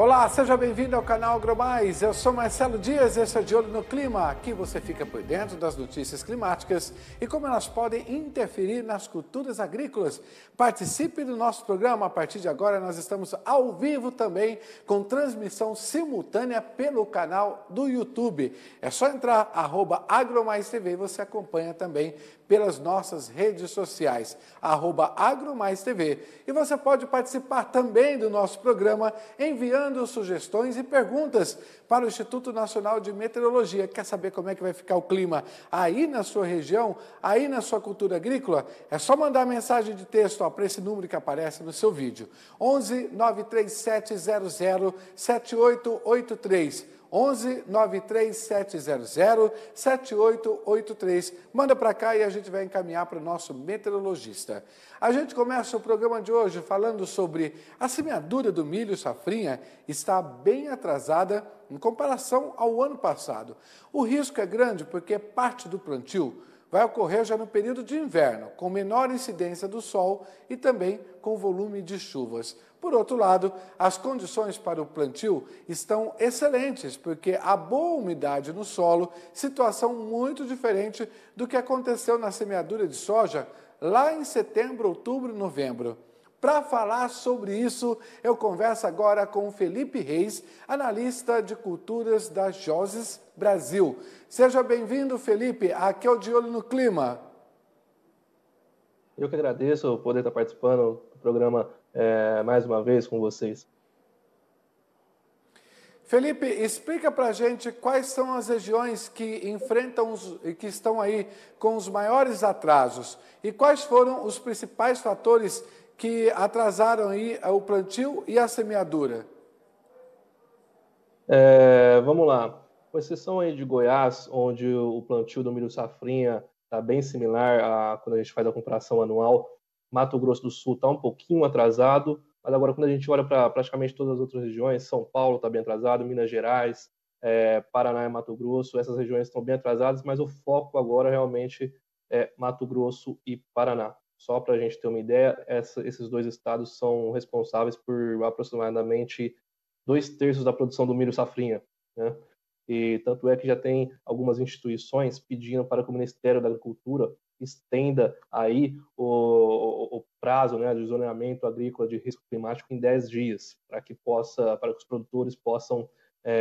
Olá, seja bem-vindo ao canal AgroMais. Eu sou Marcelo Dias, esse é De Olho no Clima. Aqui você fica por dentro das notícias climáticas e como elas podem interferir nas culturas agrícolas. Participe do nosso programa. A partir de agora, nós estamos ao vivo também, com transmissão simultânea pelo canal do YouTube. É só entrar, arroba AgroMaisTV, e você acompanha também pelas nossas redes sociais, arroba AgroMaisTV. E você pode participar também do nosso programa enviando sugestões e perguntas para o Instituto Nacional de Meteorologia. Quer saber como é que vai ficar o clima aí na sua região, aí na sua cultura agrícola? É só mandar mensagem de texto para esse número que aparece no seu vídeo. 11 93700 7883. 11 700 7883. Manda para cá e a gente vai encaminhar para o nosso meteorologista. A gente começa o programa de hoje falando sobre a semeadura do milho safrinha está bem atrasada em comparação ao ano passado. O risco é grande porque parte do plantio vai ocorrer já no período de inverno, com menor incidência do sol e também com volume de chuvas. Por outro lado, as condições para o plantio estão excelentes, porque há boa umidade no solo, situação muito diferente do que aconteceu na semeadura de soja lá em setembro, outubro e novembro. Para falar sobre isso, eu converso agora com Felipe Reis, analista de culturas da Joses Brasil. Seja bem-vindo, Felipe. Aqui é o De Olho no Clima. Eu que agradeço poder estar participando do programa é, mais uma vez com vocês. Felipe, explica para a gente quais são as regiões que enfrentam e que estão aí com os maiores atrasos e quais foram os principais fatores que atrasaram aí o plantio e a semeadura? É, vamos lá. Com exceção aí de Goiás, onde o plantio do milho safrinha está bem similar a quando a gente faz a comparação anual, Mato Grosso do Sul está um pouquinho atrasado, mas agora quando a gente olha para praticamente todas as outras regiões, São Paulo está bem atrasado, Minas Gerais, é, Paraná e Mato Grosso, essas regiões estão bem atrasadas, mas o foco agora realmente é Mato Grosso e Paraná. Só para a gente ter uma ideia, essa, esses dois estados são responsáveis por aproximadamente dois terços da produção do milho safrinha. Né? E tanto é que já tem algumas instituições pedindo para que o Ministério da Agricultura estenda aí o, o, o prazo né, de zoneamento agrícola de risco climático em 10 dias, para que possa, para que os produtores possam é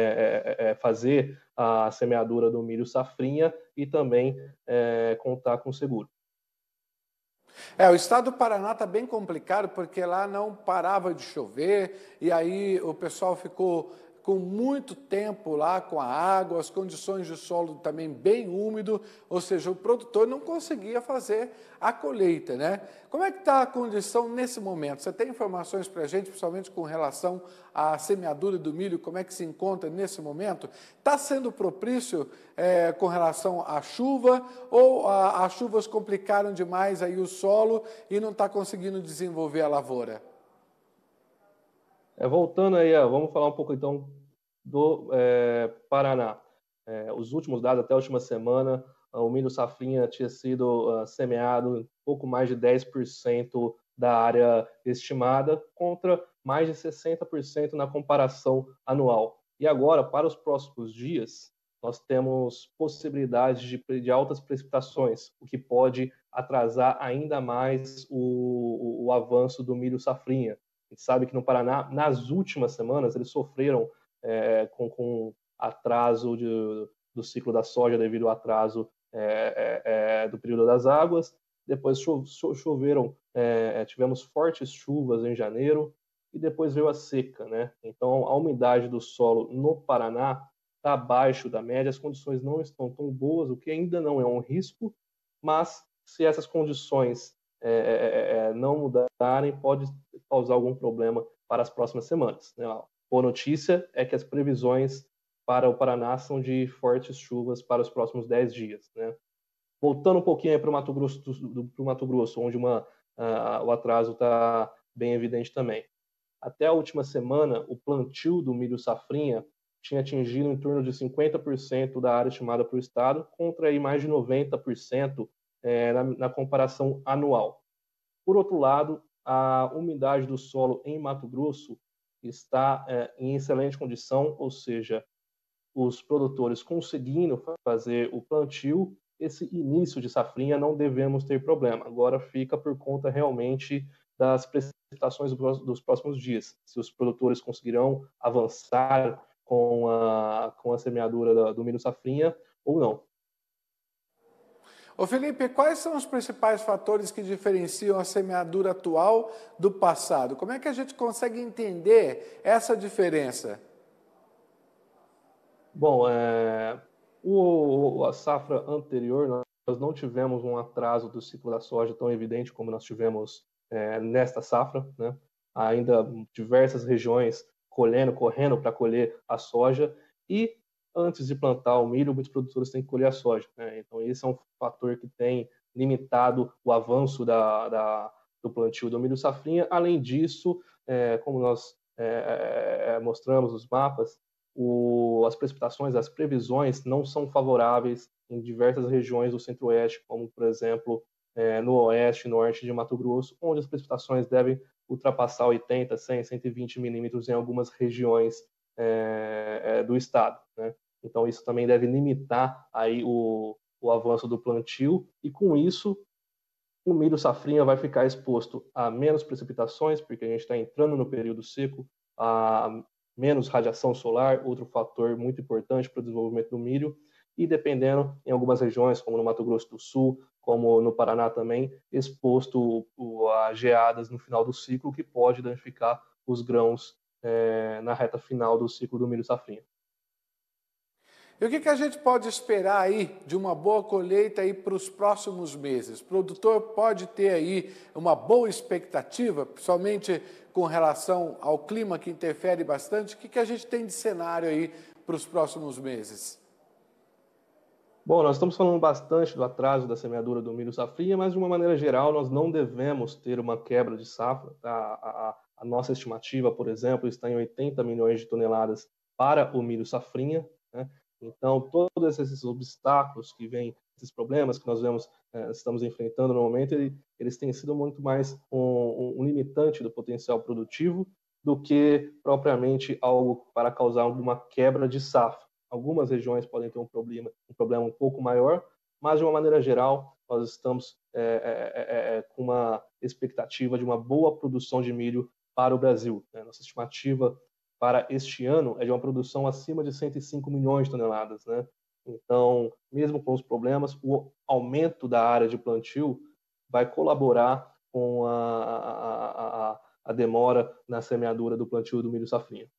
é, é, é, fazer a semeadura do milho safrinha e também é, contar com seguro. É, o estado do Paraná está bem complicado porque lá não parava de chover e aí o pessoal ficou com muito tempo lá com a água, as condições de solo também bem úmido, ou seja, o produtor não conseguia fazer a colheita, né? Como é que está a condição nesse momento? Você tem informações para a gente, principalmente com relação à semeadura do milho, como é que se encontra nesse momento? Está sendo propício é, com relação à chuva ou as chuvas complicaram demais aí o solo e não está conseguindo desenvolver a lavoura? É, voltando aí, ó, vamos falar um pouco então do é, Paraná. É, os últimos dados, até a última semana, ah, o milho safrinha tinha sido uh, semeado em pouco mais de 10% da área estimada, contra mais de 60% na comparação anual. E agora, para os próximos dias, nós temos possibilidades de, de altas precipitações, o que pode atrasar ainda mais o, o, o avanço do milho safrinha. A gente sabe que no Paraná, nas últimas semanas, eles sofreram é, com, com, atraso de, do ciclo da soja devido ao atraso é, é, é do período das águas. Depois cho, cho, choveram, é, tivemos fortes chuvas em janeiro e depois veio a seca, né? Então a umidade do solo no Paraná está abaixo da média, as condições não estão tão boas, o que ainda não é um risco, mas se essas condições é, é, é, não mudarem, pode causar algum problema para as próximas semanas. Né? Boa notícia é que as previsões para o Paraná são de fortes chuvas para os próximos 10 dias. Né? Voltando um pouquinho para o Mato Grosso, do, do, Mato Grosso onde uma, uh, o atraso está bem evidente também. Até a última semana, o plantio do milho safrinha tinha atingido em torno de 50% da área estimada para o Estado, contra aí mais de 90% é, na, na, comparação anual. Por outro lado, a umidade do solo em Mato Grosso está é, em excelente condição, ou seja, os produtores conseguindo fazer o plantio, esse início de safrinha não devemos ter problema. Agora fica por conta realmente das precipitações dos próximos dias. Se os produtores conseguirão avançar com a, com a semeadura do milho safrinha ou não. Ô Felipe, quais são os principais fatores que diferenciam a semeadura atual do passado? Como é que a gente consegue entender essa diferença? Bom, é, o, a safra anterior, nós não tivemos um atraso do ciclo da soja tão evidente como nós tivemos é, nesta safra, né? ainda diversas regiões colhendo, correndo para colher a soja, e antes de plantar o milho, muitos produtores têm que colher a soja. Né? Então, esse é um fator que tem limitado o avanço da, da do plantio do milho safrinha. Além disso, é, como nós é, é, é mostramos nos mapas, o, as precipitações, as previsões não são favoráveis em diversas regiões do centro-oeste, como, por exemplo, é, no oeste e norte de Mato Grosso, onde as precipitações devem ultrapassar 80, 100, 120 milímetros em algumas regiões é, é, do Estado. Né? Então, isso também deve limitar aí o, o avanço do plantio, e com isso, o milho safrinha vai ficar exposto a menos precipitações, porque a gente está entrando no período seco, a menos radiação solar, outro fator muito importante para o desenvolvimento do milho, e dependendo em algumas regiões, como no Mato Grosso do Sul, como no Paraná também, exposto a geadas no final do ciclo, que pode danificar os grãos é, na reta final do ciclo do milho safrinha. E o que, que a gente pode esperar aí de uma boa colheita aí para os próximos meses? O produtor pode ter aí uma boa expectativa, principalmente com relação ao clima que interfere bastante. O que, que a gente tem de cenário aí para os próximos meses? Bom, nós estamos falando bastante do atraso da semeadura do milho safrinha, mas de uma maneira geral nós não devemos ter uma quebra de safra. Tá? A, a, a nossa estimativa, por exemplo, está em 80 milhões de toneladas para o milho safrinha. Né? Então, todos esses obstáculos que vêm, esses problemas que nós vemos, eh, estamos enfrentando no momento, eles têm sido muito mais um, um limitante do potencial produtivo do que propriamente algo para causar alguma quebra de safra. Algumas regiões podem ter um problema, um problema um pouco maior, mas de uma maneira geral, nós estamos é, é, é, com uma expectativa de uma boa produção de milho para o Brasil. Né? Nossa estimativa para este ano é de uma produção acima de 105 milhões de toneladas. Né? Então, mesmo com os problemas, o aumento da área de plantio vai colaborar com a, a, a, a demora na semeadura do plantio do milho safrinha.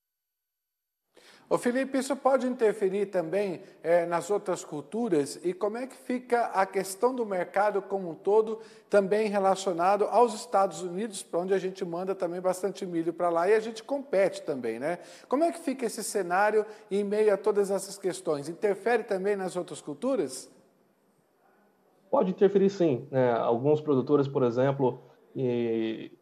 O Felipe, isso pode interferir também é, nas outras culturas? E como é que fica a questão do mercado como um todo, também relacionado aos Estados Unidos, para onde a gente manda também bastante milho para lá e a gente compete também, né? Como é que fica esse cenário em meio a todas essas questões? Interfere também nas outras culturas? Pode interferir sim. Né? Alguns produtores, por exemplo, e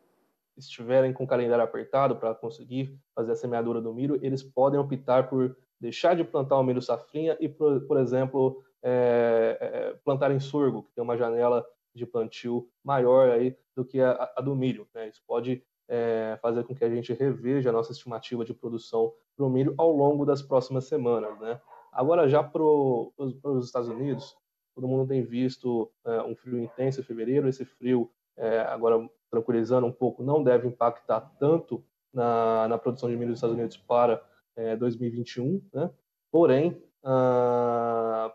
estiverem com o calendário apertado para conseguir fazer a semeadura do milho, eles podem optar por deixar de plantar o milho safrinha e, por, por exemplo, é, é, plantarem sorgo, que tem uma janela de plantio maior aí do que a, a do milho. Né? Isso pode é, fazer com que a gente reveja a nossa estimativa de produção para o milho ao longo das próximas semanas. Né? Agora, já para os Estados Unidos, todo mundo tem visto é, um frio intenso em fevereiro, esse frio é, agora tranquilizando um pouco, não deve impactar tanto na, na produção de milho dos Estados Unidos para é, 2021, né? Porém, ah,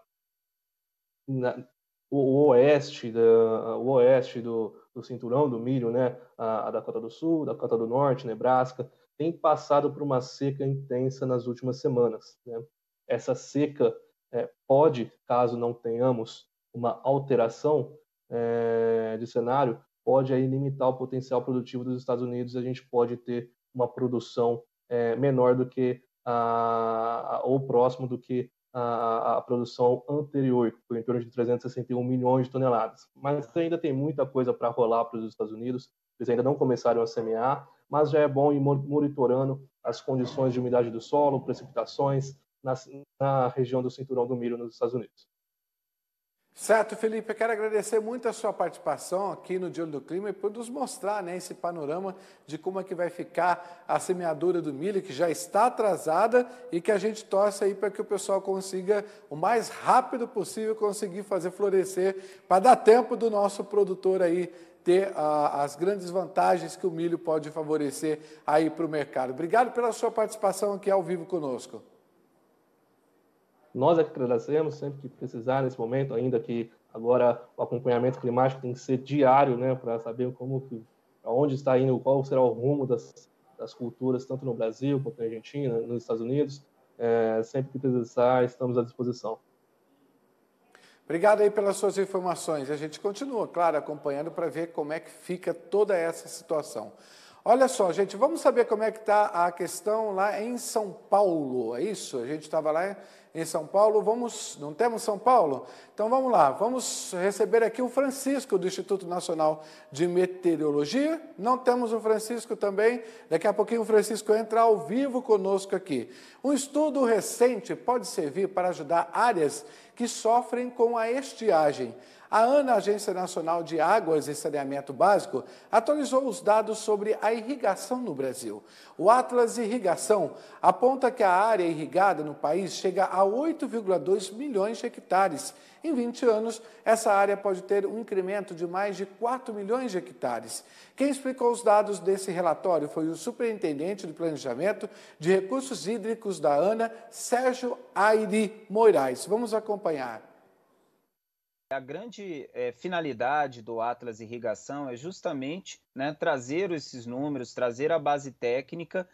na, o, oeste, da, o oeste do, do cinturão do milho, né? A, a Dakota do Sul, da Dakota do Norte, Nebraska, tem passado por uma seca intensa nas últimas semanas. Né? Essa seca é, pode, caso não tenhamos uma alteração é, de cenário, pode aí limitar o potencial produtivo dos Estados Unidos e a gente pode ter uma produção é, menor do que a, ou próximo do que a, a produção anterior, que foi em torno de 361 milhões de toneladas. Mas ainda tem muita coisa para rolar para os Estados Unidos, eles ainda não começaram a semear, mas já é bom ir monitorando as condições de umidade do solo, precipitações na, na região do cinturão do milho nos Estados Unidos. Certo, Felipe, eu quero agradecer muito a sua participação aqui no Diário do Clima e por nos mostrar né, esse panorama de como é que vai ficar a semeadura do milho, que já está atrasada e que a gente torce aí para que o pessoal consiga, o mais rápido possível, conseguir fazer florescer, para dar tempo do nosso produtor aí ter ah, as grandes vantagens que o milho pode favorecer aí para o mercado. Obrigado pela sua participação aqui ao vivo conosco. Nós é que agradecemos sempre que precisar nesse momento, ainda que agora o acompanhamento climático tem que ser diário, né, para saber como que, aonde está indo, qual será o rumo das, das culturas, tanto no Brasil quanto na Argentina, nos Estados Unidos. É, sempre que precisar, estamos à disposição. Obrigado aí pelas suas informações. A gente continua, claro, acompanhando para ver como é que fica toda essa situação. Olha só, gente, vamos saber como é que está a questão lá em São Paulo, é isso? A gente estava lá em São Paulo, vamos, não temos São Paulo? Então vamos lá, vamos receber aqui o Francisco do Instituto Nacional de Meteorologia, não temos o Francisco também, daqui a pouquinho o Francisco entra ao vivo conosco aqui. Um estudo recente pode servir para ajudar áreas que sofrem com a estiagem a ANA, Agência Nacional de Águas e Saneamento Básico, atualizou os dados sobre a irrigação no Brasil. O Atlas Irrigação aponta que a área irrigada no país chega a 8,2 milhões de hectares. Em 20 anos, essa área pode ter um incremento de mais de 4 milhões de hectares. Quem explicou os dados desse relatório foi o superintendente de Planejamento de Recursos Hídricos da ANA, Sérgio Airi Moraes. Vamos acompanhar. A grande é, finalidade do Atlas Irrigação é justamente né, trazer esses números, trazer a base técnica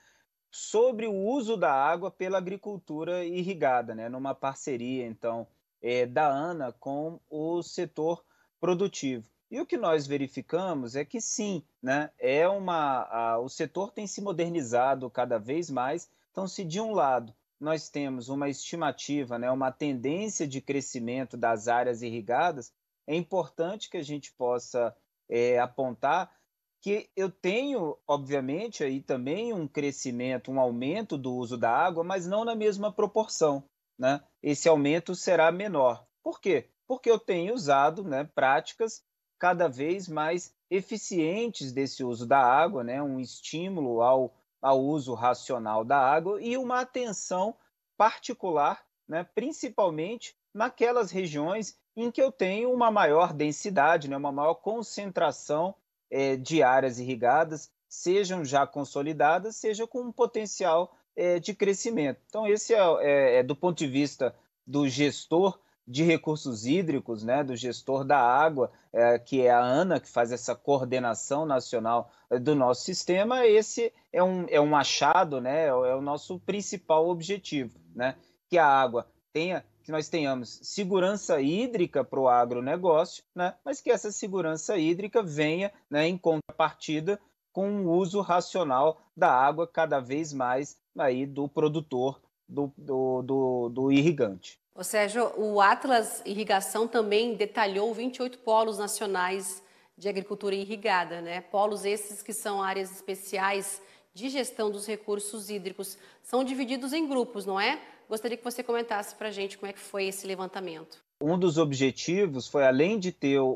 sobre o uso da água pela agricultura irrigada, né, numa parceria então é, da ANA com o setor produtivo. E o que nós verificamos é que sim, né, é uma, a, o setor tem se modernizado cada vez mais. Então, se de um lado nós temos uma estimativa, né, uma tendência de crescimento das áreas irrigadas, é importante que a gente possa é, apontar que eu tenho, obviamente, aí também um crescimento, um aumento do uso da água, mas não na mesma proporção. Né? Esse aumento será menor. Por quê? Porque eu tenho usado né, práticas cada vez mais eficientes desse uso da água, né? um estímulo ao ao uso racional da água e uma atenção particular, né, principalmente naquelas regiões em que eu tenho uma maior densidade, né, uma maior concentração é, de áreas irrigadas, sejam já consolidadas, seja com um potencial é, de crescimento. Então, esse é, é, é do ponto de vista do gestor, de recursos hídricos, né, do gestor da água, é, que é a ANA, que faz essa coordenação nacional é, do nosso sistema, esse é um, é um achado, né, é, é o nosso principal objetivo, né, que a água tenha, que nós tenhamos segurança hídrica para o agronegócio, né, mas que essa segurança hídrica venha né, em contrapartida com o um uso racional da água cada vez mais aí do produtor, do, do, do, do irrigante. Ô Sérgio, o Atlas Irrigação também detalhou 28 polos nacionais de agricultura irrigada, né? Polos esses que são áreas especiais de gestão dos recursos hídricos. São divididos em grupos, não é? Gostaria que você comentasse para a gente como é que foi esse levantamento. Um dos objetivos foi, além de ter o,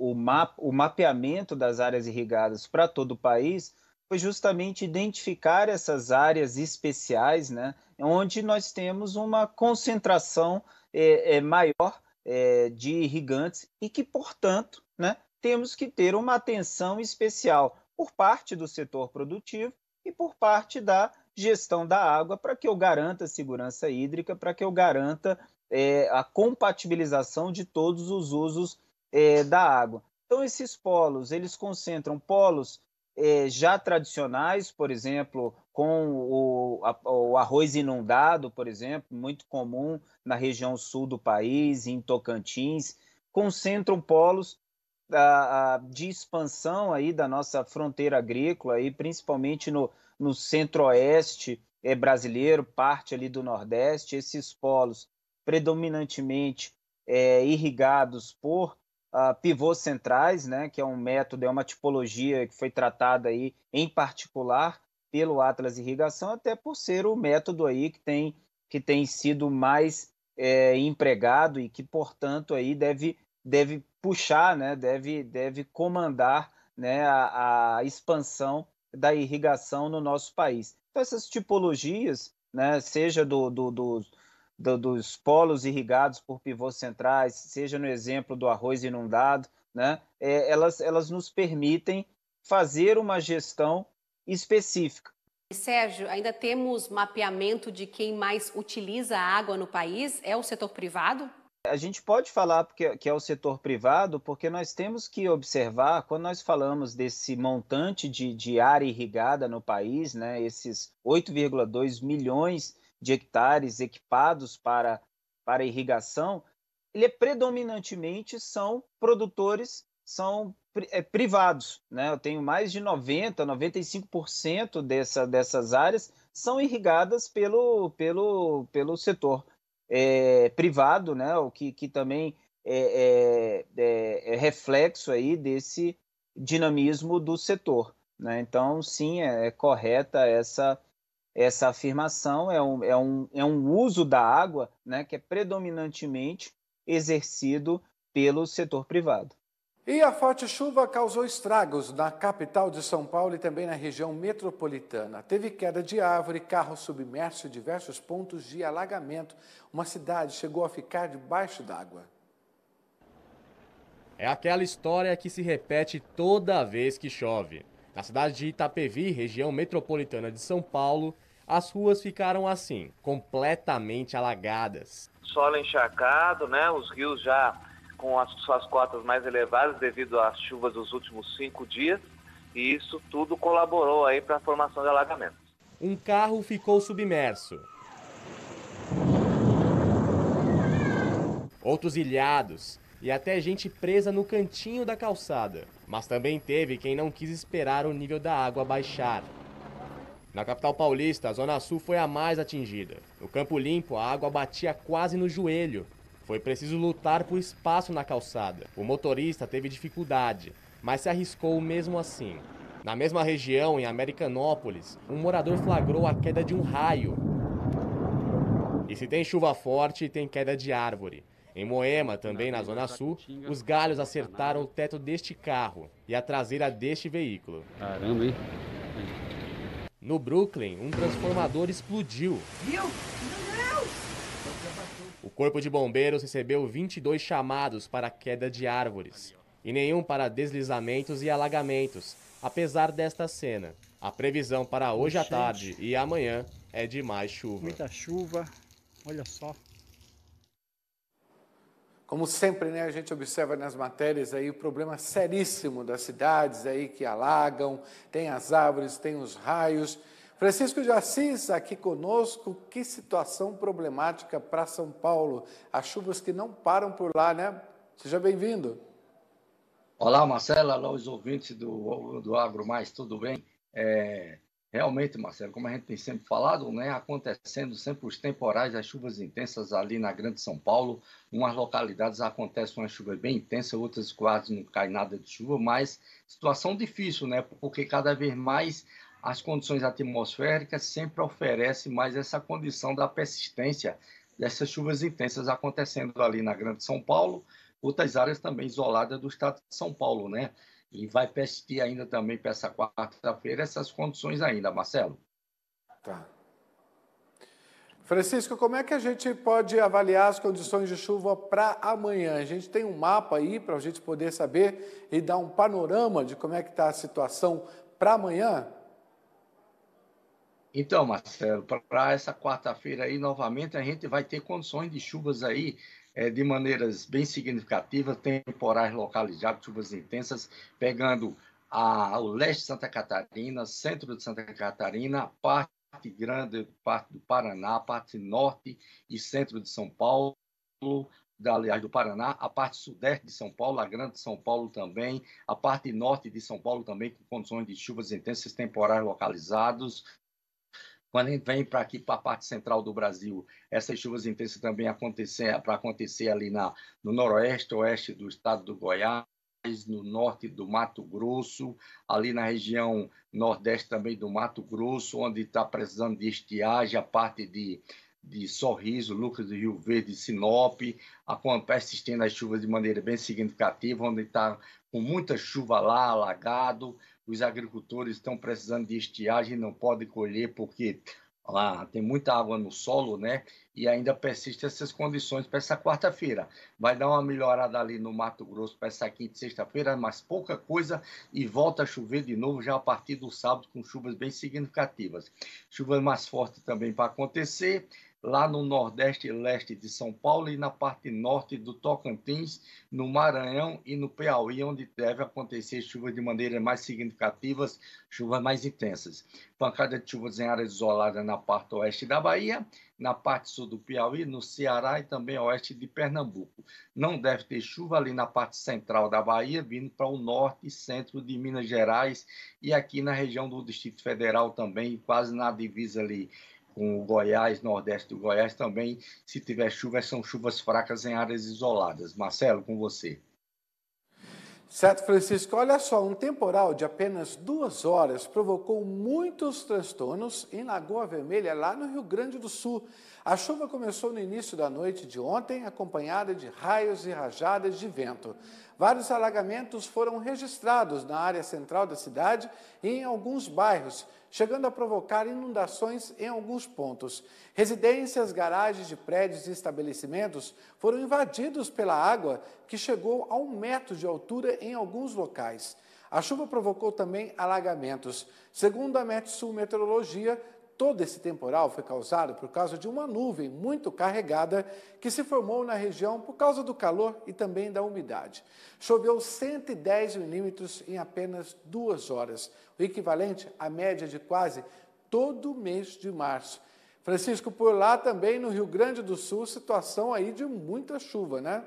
o, map, o mapeamento das áreas irrigadas para todo o país, foi justamente identificar essas áreas especiais, né, onde nós temos uma concentração é, é, maior é, de irrigantes e que, portanto, né, temos que ter uma atenção especial por parte do setor produtivo e por parte da gestão da água para que eu garanta a segurança hídrica, para que eu garanta é, a compatibilização de todos os usos é, da água. Então, esses polos, eles concentram polos é, já tradicionais, por exemplo, com o, a, o, arroz inundado, por exemplo, muito comum na região sul do país, em Tocantins, concentram polos de expansão aí da nossa fronteira agrícola, aí, principalmente no, no centro-oeste é, brasileiro, parte ali do nordeste, esses polos predominantemente é, irrigados por pivôs centrais, né, que é um método, é uma tipologia que foi tratada aí em particular pelo Atlas Irrigação, até por ser o método aí que tem, que tem sido mais é, empregado e que, portanto, aí deve, deve puxar, né, deve, deve comandar né, a, a expansão da irrigação no nosso país. Então, essas tipologias, né, seja do, do, do do, dos polos irrigados por pivôs centrais, seja no exemplo do arroz inundado, né, é, elas, elas nos permitem fazer uma gestão específica. Sérgio, ainda temos mapeamento de quem mais utiliza a água no país? É o setor privado? A gente pode falar que é o setor privado, porque nós temos que observar, quando nós falamos desse montante de, de área irrigada no país, né, esses 8,2 milhões de hectares equipados para, para irrigação, ele é predominantemente são produtores, são é, privados. Né? Eu tenho mais de 90%, 95% dessa, dessas áreas são irrigadas pelo, pelo, pelo setor é, privado, né? o que, que também é, é, é, é reflexo aí desse dinamismo do setor. Né? Então, sim, é, é correta essa essa afirmação é um, é um, é um uso da água né, que é predominantemente exercido pelo setor privado. E a forte chuva causou estragos na capital de São Paulo e também na região metropolitana. Teve queda de árvore, carro submerso e diversos pontos de alagamento. Uma cidade chegou a ficar debaixo d'água. É aquela história que se repete toda vez que chove. Na cidade de Itapevi, região metropolitana de São Paulo, as ruas ficaram assim, completamente alagadas. Solo encharcado, né? Os rios já com as suas cotas mais elevadas devido às chuvas dos últimos cinco dias, e isso tudo colaborou aí para a formação de alagamentos. Um carro ficou submerso. Outros ilhados e até gente presa no cantinho da calçada. Mas também teve quem não quis esperar o nível da água baixar. Na capital paulista, a Zona Sul foi a mais atingida. No Campo Limpo, a água batia quase no joelho. Foi preciso lutar por espaço na calçada. O motorista teve dificuldade, mas se arriscou mesmo assim. Na mesma região, em Americanópolis, um morador flagrou a queda de um raio. E se tem chuva forte, tem queda de árvore. Em Moema, também na Zona Sul, os galhos acertaram o teto deste carro e a traseira deste veículo. Caramba, hein? No Brooklyn, um transformador explodiu. Meu Deus! O Corpo de Bombeiros recebeu 22 chamados para queda de árvores e nenhum para deslizamentos e alagamentos, apesar desta cena. A previsão para hoje à tarde e amanhã é de mais chuva. Muita chuva, olha só. Como sempre, né, a gente observa nas matérias aí o problema seríssimo das cidades aí que alagam, tem as árvores, tem os raios. Francisco de Assis aqui conosco, que situação problemática para São Paulo. As chuvas que não param por lá, né? Seja bem-vindo. Olá, Marcela, olá os ouvintes do, do Agro Mais, tudo bem? É, Realmente, Marcelo, como a gente tem sempre falado, né, acontecendo sempre os temporais, as chuvas intensas ali na Grande São Paulo. Em umas localidades acontece uma chuva bem intensa, outras quase não cai nada de chuva, mas situação difícil, né? Porque cada vez mais as condições atmosféricas sempre oferecem mais essa condição da persistência dessas chuvas intensas acontecendo ali na Grande São Paulo, outras áreas também isoladas do estado de São Paulo, né? e vai persistir ainda também para essa quarta-feira essas condições ainda, Marcelo. Tá. Francisco, como é que a gente pode avaliar as condições de chuva para amanhã? A gente tem um mapa aí para a gente poder saber e dar um panorama de como é que está a situação para amanhã? Então, Marcelo, para essa quarta-feira aí, novamente, a gente vai ter condições de chuvas aí é, de maneiras bem significativas, temporais localizados, chuvas intensas, pegando a, o leste de Santa Catarina, centro de Santa Catarina, parte grande, parte do Paraná, parte norte e centro de São Paulo, da, aliás, do Paraná, a parte sudeste de São Paulo, a grande São Paulo também, a parte norte de São Paulo também, com condições de chuvas intensas temporais localizados, quando a gente vem para aqui, para a parte central do Brasil, essas chuvas intensas também acontecer para acontecer ali na, no noroeste, oeste do estado do Goiás, no norte do Mato Grosso, ali na região nordeste também do Mato Grosso, onde está precisando de estiagem, a parte de, de Sorriso, Lucas do Rio Verde, Sinop, persistendo as chuvas de maneira bem significativa, onde está com muita chuva lá, alagado, os agricultores estão precisando de estiagem, não podem colher porque lá tem muita água no solo, né? E ainda persistem essas condições para essa quarta-feira. Vai dar uma melhorada ali no Mato Grosso para essa quinta e sexta-feira, mas pouca coisa e volta a chover de novo já a partir do sábado com chuvas bem significativas. Chuvas mais fortes também para acontecer lá no Nordeste e Leste de São Paulo e na parte norte do Tocantins, no Maranhão e no Piauí, onde deve acontecer chuvas de maneira mais significativas, chuvas mais intensas. Pancada de chuvas em áreas isoladas na parte oeste da Bahia, na parte sul do Piauí, no Ceará e também oeste de Pernambuco. Não deve ter chuva ali na parte central da Bahia, vindo para o norte e centro de Minas Gerais e aqui na região do Distrito Federal também, quase na divisa ali com o Goiás, Nordeste do Goiás também, se tiver chuva, são chuvas fracas em áreas isoladas. Marcelo, com você. Certo, Francisco. Olha só, um temporal de apenas duas horas provocou muitos transtornos em Lagoa Vermelha, lá no Rio Grande do Sul. A chuva começou no início da noite de ontem, acompanhada de raios e rajadas de vento. Vários alagamentos foram registrados na área central da cidade e em alguns bairros, chegando a provocar inundações em alguns pontos. Residências, garagens de prédios e estabelecimentos foram invadidos pela água, que chegou a um metro de altura em alguns locais. A chuva provocou também alagamentos. Segundo a Metsul Meteorologia, Todo esse temporal foi causado por causa de uma nuvem muito carregada que se formou na região por causa do calor e também da umidade. Choveu 110 milímetros em apenas duas horas, o equivalente à média de quase todo mês de março. Francisco, por lá também no Rio Grande do Sul, situação aí de muita chuva, né?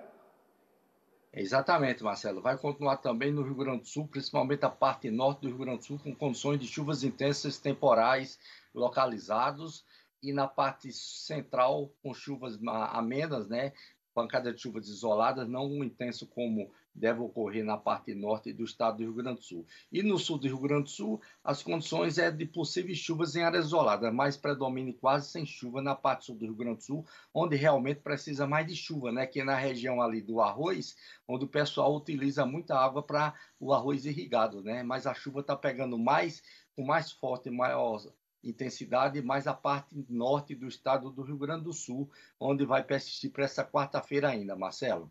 Exatamente, Marcelo. Vai continuar também no Rio Grande do Sul, principalmente a parte norte do Rio Grande do Sul, com condições de chuvas intensas temporais localizados e na parte central com chuvas amenas, né? Pancadas de chuvas isoladas, não intenso como deve ocorrer na parte norte do estado do Rio Grande do Sul. E no sul do Rio Grande do Sul, as condições é de possíveis chuvas em áreas isoladas, mas predomine quase sem chuva na parte sul do Rio Grande do Sul, onde realmente precisa mais de chuva, né? Que é na região ali do arroz, onde o pessoal utiliza muita água para o arroz irrigado, né? Mas a chuva está pegando mais, com mais forte, maior intensidade, mais a parte norte do estado do Rio Grande do Sul, onde vai persistir para essa quarta-feira ainda, Marcelo.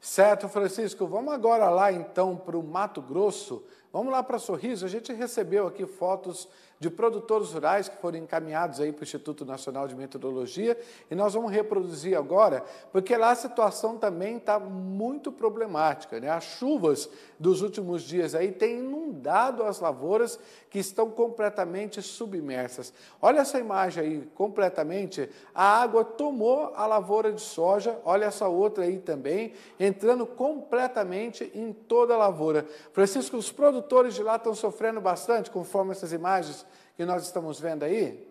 Certo, Francisco, vamos agora lá então para o Mato Grosso. Vamos lá para Sorriso. A gente recebeu aqui fotos de produtores rurais que foram encaminhados aí para o Instituto Nacional de Metodologia e nós vamos reproduzir agora, porque lá a situação também está muito problemática. Né? As chuvas dos últimos dias aí têm inundado as lavouras que estão completamente submersas. Olha essa imagem aí, completamente, a água tomou a lavoura de soja, olha essa outra aí também, entrando completamente em toda a lavoura. Francisco, os produtores de lá estão sofrendo bastante, conforme essas imagens que nós estamos vendo aí?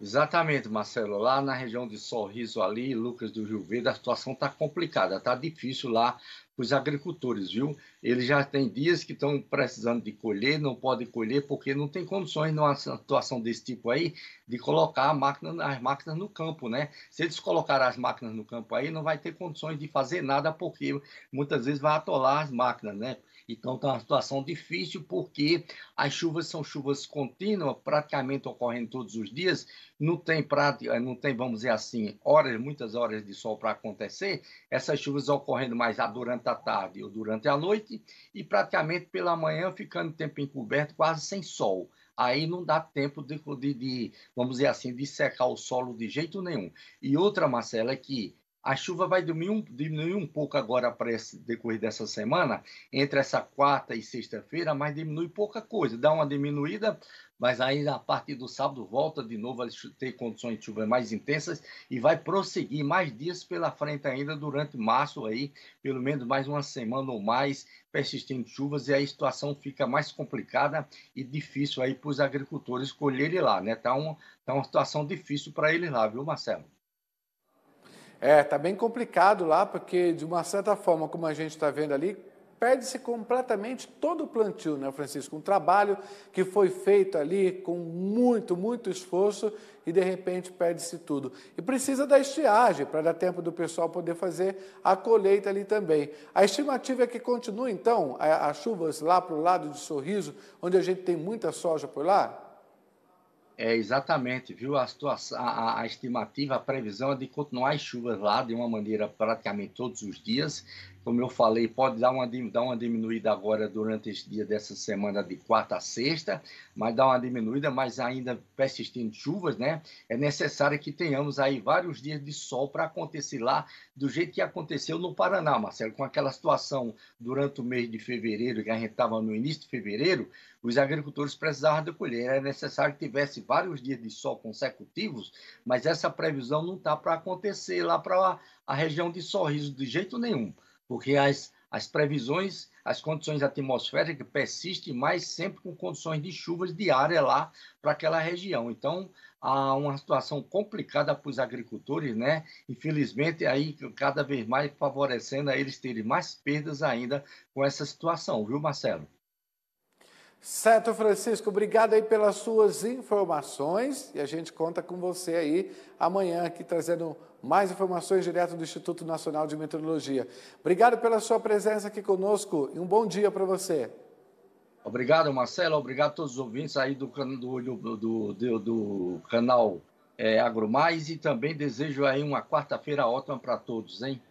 Exatamente, Marcelo. Lá na região de Sorriso, ali, Lucas do Rio Verde, a situação está complicada, está difícil lá para os agricultores, viu? Eles já têm dias que estão precisando de colher, não podem colher porque não tem condições numa situação desse tipo aí de colocar a máquina, as máquinas no campo, né? Se eles colocarem as máquinas no campo aí, não vai ter condições de fazer nada porque muitas vezes vai atolar as máquinas, né? Então está uma situação difícil porque as chuvas são chuvas contínuas, praticamente ocorrendo todos os dias, não tem prática, não tem, vamos dizer assim, horas, muitas horas de sol para acontecer, essas chuvas ocorrendo mais durante a tarde ou durante a noite e praticamente pela manhã ficando tempo encoberto, quase sem sol aí não dá tempo de, de, de, vamos dizer assim, de secar o solo de jeito nenhum. E outra, Marcela, é que a chuva vai diminuir, diminuir um, pouco agora para esse decorrer dessa semana, entre essa quarta e sexta-feira, mas diminui pouca coisa. Dá uma diminuída, mas ainda a partir do sábado volta de novo a ter condições de chuva mais intensas e vai prosseguir mais dias pela frente ainda durante março aí, pelo menos mais uma semana ou mais persistindo chuvas e a situação fica mais complicada e difícil aí para os agricultores colherem lá, né? Tá uma, tá uma situação difícil para eles lá, viu, Marcelo? É, tá bem complicado lá, porque de uma certa forma, como a gente está vendo ali, perde-se completamente todo o plantio, né, Francisco? Um trabalho que foi feito ali com muito, muito esforço e de repente perde-se tudo. E precisa da estiagem para dar tempo do pessoal poder fazer a colheita ali também. A estimativa é que continue então as chuvas lá para o lado de Sorriso, onde a gente tem muita soja por lá? É, exatamente, viu? A, situação, a, a, estimativa, a previsão é de continuar as chuvas lá de uma maneira praticamente todos os dias como eu falei, pode dar uma, dar uma diminuída agora durante esse dia dessa semana de quarta a sexta, mas dá uma diminuída, mas ainda persistindo chuvas, né? É necessário que tenhamos aí vários dias de sol para acontecer lá do jeito que aconteceu no Paraná, Marcelo, com aquela situação durante o mês de fevereiro, que a gente estava no início de fevereiro, os agricultores precisavam da colher. Era necessário que tivesse vários dias de sol consecutivos, mas essa previsão não está para acontecer lá para a região de Sorriso de jeito nenhum porque as, as previsões, as condições atmosféricas persistem mais sempre com condições de chuvas diárias lá para aquela região. Então, há uma situação complicada para os agricultores, né? Infelizmente, aí cada vez mais favorecendo a eles terem mais perdas ainda com essa situação, viu, Marcelo? Certo, Francisco, obrigado aí pelas suas informações e a gente conta com você aí amanhã aqui trazendo mais informações direto do Instituto Nacional de Meteorologia. Obrigado pela sua presença aqui conosco e um bom dia para você. Obrigado, Marcelo. Obrigado a todos os ouvintes aí do, do, do, do, do canal é, Agro Mais e também desejo aí uma quarta-feira ótima para todos, hein?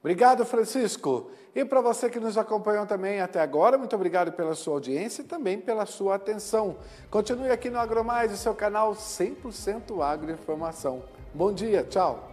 Obrigado, Francisco. E para você que nos acompanhou também até agora, muito obrigado pela sua audiência e também pela sua atenção. Continue aqui no AgroMais, o seu canal 100% Agroinformação. Bom dia, tchau.